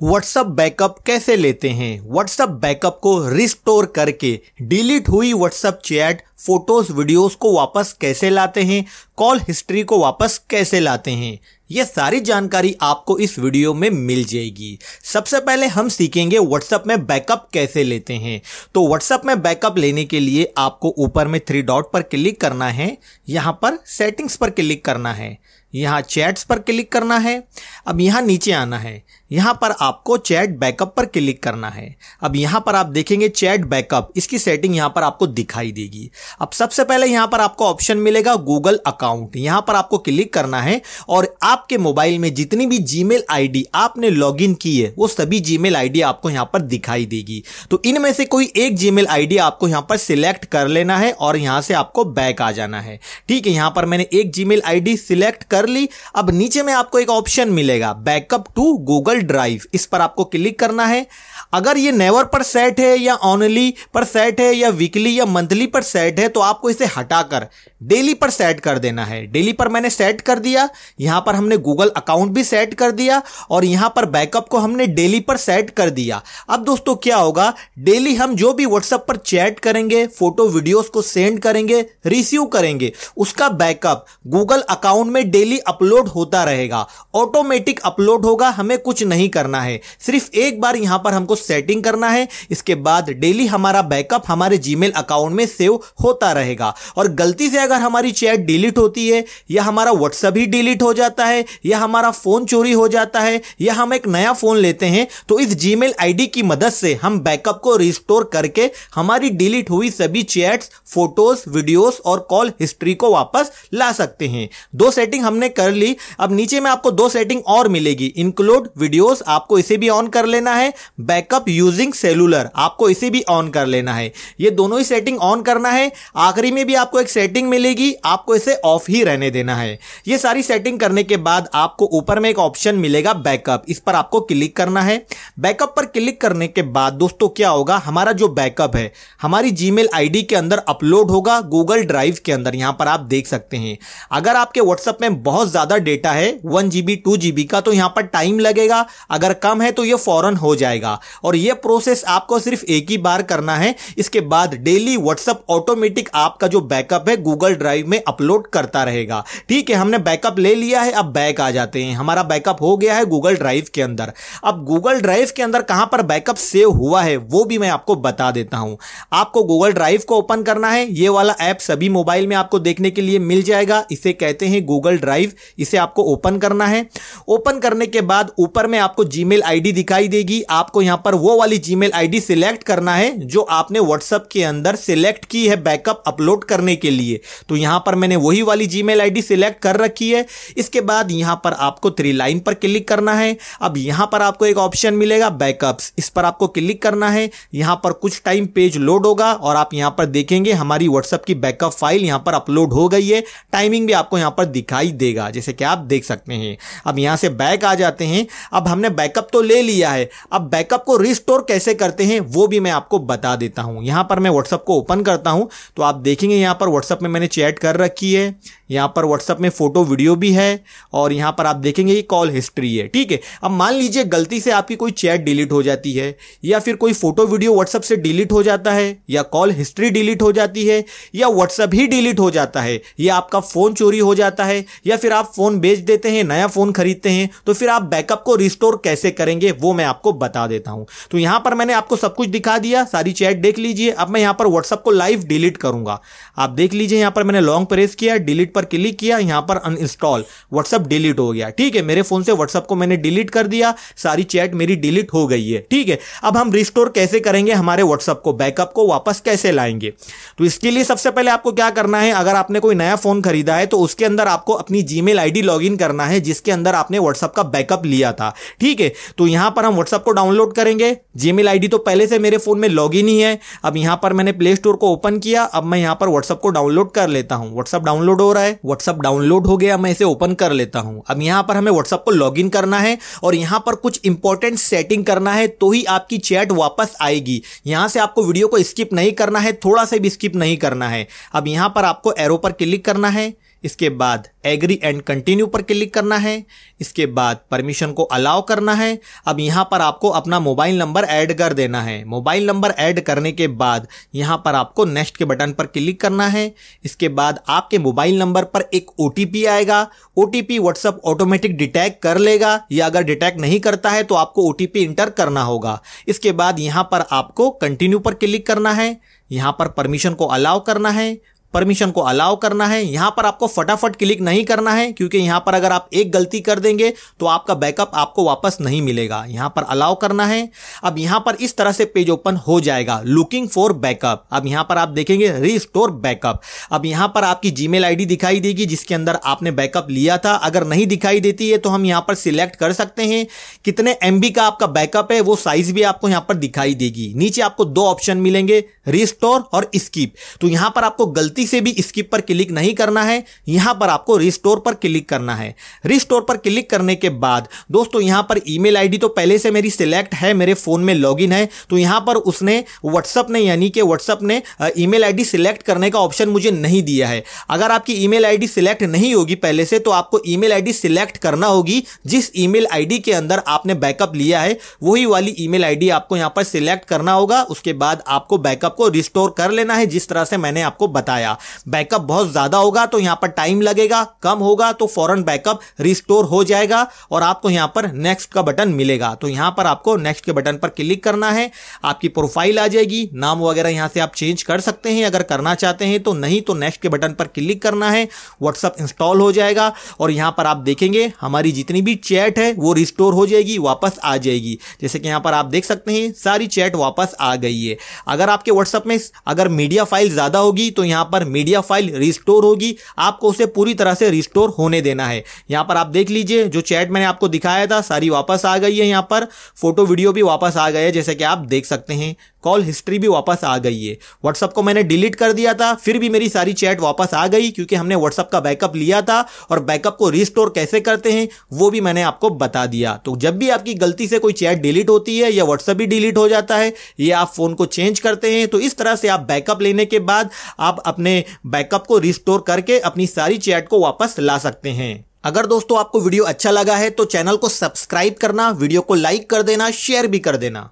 WhatsApp backup कैसे लेते हैं व्हाट्सअप बैकअप को रिस्टोर करके डिलीट हुई व्हाट्सअप चैट फोटोज वीडियोस को वापस कैसे लाते हैं कॉल हिस्ट्री को वापस कैसे लाते हैं यह सारी जानकारी आपको इस वीडियो में मिल जाएगी सबसे पहले हम सीखेंगे व्हाट्सअप में बैकअप कैसे लेते हैं तो व्हाट्सअप में बैकअप लेने के लिए आपको ऊपर में थ्री डॉट पर क्लिक करना है यहाँ पर सेटिंग्स पर क्लिक करना है यहाँ चैट्स पर क्लिक करना है अब यहाँ नीचे आना है यहाँ पर आपको चैट बैकअप पर क्लिक करना है अब यहाँ पर आप देखेंगे चैट बैकअप इसकी सेटिंग यहाँ पर आपको दिखाई देगी अब सबसे पहले यहाँ पर आपको ऑप्शन मिलेगा गूगल अकाउंट यहाँ पर आपको क्लिक करना है और आपके मोबाइल में जितनी भी जी मेल आपने लॉग की है वो सभी जी मेल आपको यहाँ पर दिखाई देगी तो इनमें से कोई एक जी मेल आपको यहाँ पर सिलेक्ट कर लेना है और यहाँ से आपको बैक आ जाना है ठीक है यहाँ पर मैंने एक जी मेल सिलेक्ट कर ली अब नीचे में आपको एक ऑप्शन मिलेगा बैकअप टू गूगल ड्राइव इस पर आपको क्लिक करना है अगर ये नेवर पर सेट है या ऑनली पर सेट है या वीकली या मंथली पर सेट है तो आपको इसे हटाकर डेली पर सेट कर देना है डेली पर मैंने सेट कर दिया यहाँ पर हमने गूगल अकाउंट भी सेट कर दिया और यहाँ पर बैकअप को हमने डेली पर सेट कर दिया अब दोस्तों क्या होगा डेली हम जो भी व्हाट्सएप पर चैट करेंगे फोटो वीडियोस को सेंड करेंगे रिसीव करेंगे उसका बैकअप गूगल अकाउंट में डेली अपलोड होता रहेगा ऑटोमेटिक अपलोड होगा हमें कुछ नहीं करना है सिर्फ एक बार यहाँ पर हमको सेटिंग करना है इसके बाद डेली हमारा बैकअप हमारे जीमेल अकाउंट में सेव होता रहेगा और गलती से अगर हमारी चैट डिलीट होती है या हमारा व्हाट्सअप ही डिलीट हो जाता है या हमारा फ़ोन चोरी हो जाता है या हम एक नया फ़ोन लेते हैं तो इस जी मेल की मदद से हम बैकअप को रिस्टोर करके हमारी डिलीट हुई सभी चैट्स फोटोज वीडियोस और कॉल हिस्ट्री को वापस ला सकते हैं दो सेटिंग हमने कर ली अब नीचे में आपको दो सेटिंग और मिलेगी इंक्लूड वीडियो जियोस आपको इसे भी ऑन कर लेना है बैकअप यूजिंग सेलुलर आपको इसे भी ऑन कर लेना है ये दोनों ही सेटिंग ऑन करना है आखिरी में भी आपको एक सेटिंग मिलेगी आपको इसे ऑफ ही रहने देना है ये सारी सेटिंग करने के बाद आपको ऊपर में एक ऑप्शन मिलेगा बैकअप इस पर आपको क्लिक करना है बैकअप पर क्लिक करने के बाद दोस्तों क्या होगा हमारा जो बैकअप है हमारी जीमेल आईडी के अंदर अपलोड होगा गूगल ड्राइव के अंदर यहां पर आप देख सकते हैं अगर आपके व्हाट्सएप में बहुत ज्यादा डेटा है वन जीबी टू जीबी का तो यहां पर टाइम लगेगा होगा अगर कम है तो ये फ़ौरन हो जाएगा और ये प्रोसेस आपको सिर्फ एक ही बार करना है इसके बाद डेली व्हाट्सअप ऑटोमेटिक आपका जो बैकअप है गूगल ड्राइव में अपलोड करता रहेगा ठीक है हमने बैकअप ले लिया है अब बैक आ जाते हैं हमारा बैकअप हो गया है गूगल ड्राइव के अंदर अब गूगल ड्राइव के अंदर कहां पर बैकअप सेव हुआ है वो भी मैं आपको बता देता हूं आपको गूगल ड्राइव को ओपन करना है ये वाला ऐप सभी मोबाइल में आपको देखने के लिए मिल जाएगा इसे कहते हैं गूगल ड्राइव इसे आपको ओपन करना है ओपन करने के बाद ऊपर में आपको जीमेल आईडी दिखाई देगी आपको यहाँ पर वो वाली जीमेल आईडी सिलेक्ट करना है जो आपने व्हाट्सएप के अंदर सिलेक्ट की है बैकअप अपलोड करने के लिए तो यहाँ पर मैंने वही वाली जीमेल आईडी सिलेक्ट कर रखी है इसके बाद यहाँ पर आपको थ्री लाइन पर क्लिक करना है अब यहाँ पर आपको एक ऑप्शन मिलेगा बैकअप्स इस पर आपको क्लिक करना है यहाँ पर कुछ टाइम पेज लोड होगा और आप यहाँ पर देखेंगे हमारी व्हाट्सएप की बैकअप फाइल यहाँ पर अपलोड हो गई है टाइमिंग भी आपको यहाँ पर दिखाई देगा जैसे कि आप देख सकते हैं अब यहाँ से बैक आ जाते हैं अब अब हमने बैकअप तो ले लिया है अब बैकअप को रिस्टोर कैसे करते हैं वो भी मैं आपको बता देता हूँ यहाँ पर मैं व्हाट्सअप को ओपन करता हूँ तो आप देखेंगे यहाँ पर व्हाट्सअप में मैंने चैट कर रखी है यहाँ पर व्हाट्सअप में फ़ोटो वीडियो भी है और यहाँ पर आप देखेंगे ये कॉल हिस्ट्री है ठीक है अब मान लीजिए गलती से आपकी कोई चैट डिलीट हो जाती है या फिर कोई फ़ोटो वीडियो व्हाट्सअप से डिलीट हो जाता है या कॉल हिस्ट्री डिलीट हो जाती है या व्हाट्सअप ही डिलीट हो जाता है या आपका फ़ोन चोरी हो जाता है या फिर आप फ़ोन बेच देते हैं नया फ़ोन खरीदते हैं तो फिर आप बैकअप को रिस्टोर कैसे करेंगे वो मैं आपको बता देता हूं तो यहां पर मैंने आपको सब कुछ दिखा दिया सारी चैट देख लीजिए अब मैं यहां पर व्हाट्सअप को लाइव डिलीट करूंगा आप देख लीजिए यहां पर मैंने लॉन्ग प्रेस किया डिलीट पर क्लिक किया यहां पर अनइंस्टॉल व्हाट्सअप डिलीट हो गया ठीक है मेरे फोन से व्हाट्सअप को मैंने डिलीट कर दिया सारी चैट मेरी डिलीट हो गई है ठीक है अब हम रिस्टोर कैसे करेंगे हमारे व्हाट्सअप को बैकअप को वापस कैसे लाएंगे तो इसके लिए सबसे पहले आपको क्या करना है अगर आपने कोई नया फोन खरीदा है तो उसके अंदर आपको अपनी जीमेल आईडी लॉगिन करना है जिसके अंदर आपने व्हाट्सअप का बैकअप लिया था ठीक है तो यहां पर हम व्हाट्सएप को डाउनलोड करेंगे जीमेल आईडी तो पहले से मेरे फ़ोन में लॉग ही है अब यहां पर मैंने प्ले स्टोर को ओपन किया अब मैं यहां पर व्हाट्सएप को डाउनलोड कर लेता हूं व्हाट्सएप डाउनलोड हो रहा है व्हाट्सएप डाउनलोड हो गया मैं इसे ओपन कर लेता हूं अब यहां पर हमें व्हाट्सएप को लॉग करना है और यहां पर कुछ इंपॉर्टेंट सेटिंग करना है तो ही आपकी चैट वापस आएगी यहां से आपको वीडियो को स्किप नहीं करना है थोड़ा सा भी स्किप नहीं करना है अब यहां पर आपको एरो पर क्लिक करना है इसके बाद एग्री एंड कंटिन्यू पर क्लिक करना है इसके बाद परमिशन को अलाउ करना है अब यहाँ पर आपको अपना मोबाइल नंबर ऐड कर देना है मोबाइल नंबर ऐड करने के बाद यहाँ पर आपको नेक्स्ट के बटन पर क्लिक करना है इसके बाद आपके मोबाइल नंबर पर एक ओ आएगा O T WhatsApp automatic detect कर लेगा या अगर डिटेक्ट नहीं करता है तो आपको ओ इंटर करना होगा इसके बाद यहाँ पर आपको कंटिन्यू पर क्लिक करना है यहाँ पर परमिशन को अलाउ करना है परमिशन को अलाउ करना है यहां पर आपको फटाफट क्लिक नहीं करना है क्योंकि यहां पर अगर आप एक गलती कर देंगे तो आपका बैकअप आपको वापस नहीं मिलेगा यहां पर अलाउ करना है अब यहां पर इस तरह से पेज ओपन हो जाएगा लुकिंग फॉर बैकअप अब यहां पर आप देखेंगे रिस्टोर बैकअप अब यहां पर आपकी जी मेल दिखाई देगी जिसके अंदर आपने बैकअप लिया था अगर नहीं दिखाई देती है तो हम यहां पर सिलेक्ट कर सकते हैं कितने एम का आपका बैकअप है वो साइज भी आपको यहां पर दिखाई देगी नीचे आपको दो ऑप्शन मिलेंगे रिस्टोर और स्कीप तो यहां पर आपको गलती गलती से भी स्किप पर क्लिक नहीं करना है यहां पर आपको रिस्टोर पर क्लिक करना है रिस्टोर पर क्लिक करने के बाद दोस्तों यहां पर ईमेल आईडी तो पहले से मेरी सिलेक्ट है मेरे फ़ोन में लॉगिन है तो यहां पर उसने व्हाट्सअप ने यानी कि व्हाट्सएप ने ईमेल आईडी सिलेक्ट करने का ऑप्शन मुझे नहीं दिया है अगर आपकी ईमेल आईडी सिलेक्ट नहीं होगी पहले से तो आपको ईमेल आईडी सिलेक्ट करना होगी जिस ईमेल आईडी के अंदर आपने बैकअप लिया है वही वाली ईमेल आईडी आपको यहां पर सिलेक्ट करना होगा उसके बाद आपको बैकअप को रिस्टोर कर लेना है जिस तरह से मैंने आपको बताया गया बैकअप बहुत ज़्यादा होगा तो यहां पर टाइम लगेगा कम होगा तो फॉरन बैकअप रिस्टोर हो जाएगा और आपको यहां पर नेक्स्ट का बटन मिलेगा तो यहां पर आपको नेक्स्ट के बटन पर क्लिक करना है आपकी प्रोफाइल आ जाएगी नाम वगैरह यहां से आप चेंज कर सकते हैं अगर करना चाहते हैं तो नहीं तो नेक्स्ट के बटन पर क्लिक करना है व्हाट्सअप इंस्टॉल हो जाएगा और यहां पर आप देखेंगे हमारी जितनी भी चैट है वो रिस्टोर हो जाएगी वापस आ जाएगी जैसे कि यहां पर आप देख सकते हैं सारी चैट वापस आ गई है अगर आपके व्हाट्सएप में अगर मीडिया फाइल ज़्यादा होगी तो यहां पर पर मीडिया फाइल रिस्टोर होगी आपको उसे पूरी तरह से रिस्टोर होने देना है यहाँ पर आप देख लीजिए जो चैट मैंने आपको दिखाया था सारी वापस आ गई है यहाँ पर फोटो वीडियो भी वापस आ गए जैसे कि आप देख सकते हैं कॉल हिस्ट्री भी वापस आ गई है व्हाट्सअप को मैंने डिलीट कर दिया था फिर भी मेरी सारी चैट वापस आ गई क्योंकि हमने व्हाट्सअप का बैकअप लिया था और बैकअप को रिस्टोर कैसे करते हैं वो भी मैंने आपको बता दिया तो जब भी आपकी गलती से कोई चैट डिलीट होती है या व्हाट्सअप भी डिलीट हो जाता है या आप फ़ोन को चेंज करते हैं तो इस तरह से आप बैकअप लेने के बाद आप अपने बैकअप को रिस्टोर करके अपनी सारी चैट को वापस ला सकते हैं अगर दोस्तों आपको वीडियो अच्छा लगा है तो चैनल को सब्सक्राइब करना वीडियो को लाइक कर देना शेयर भी कर देना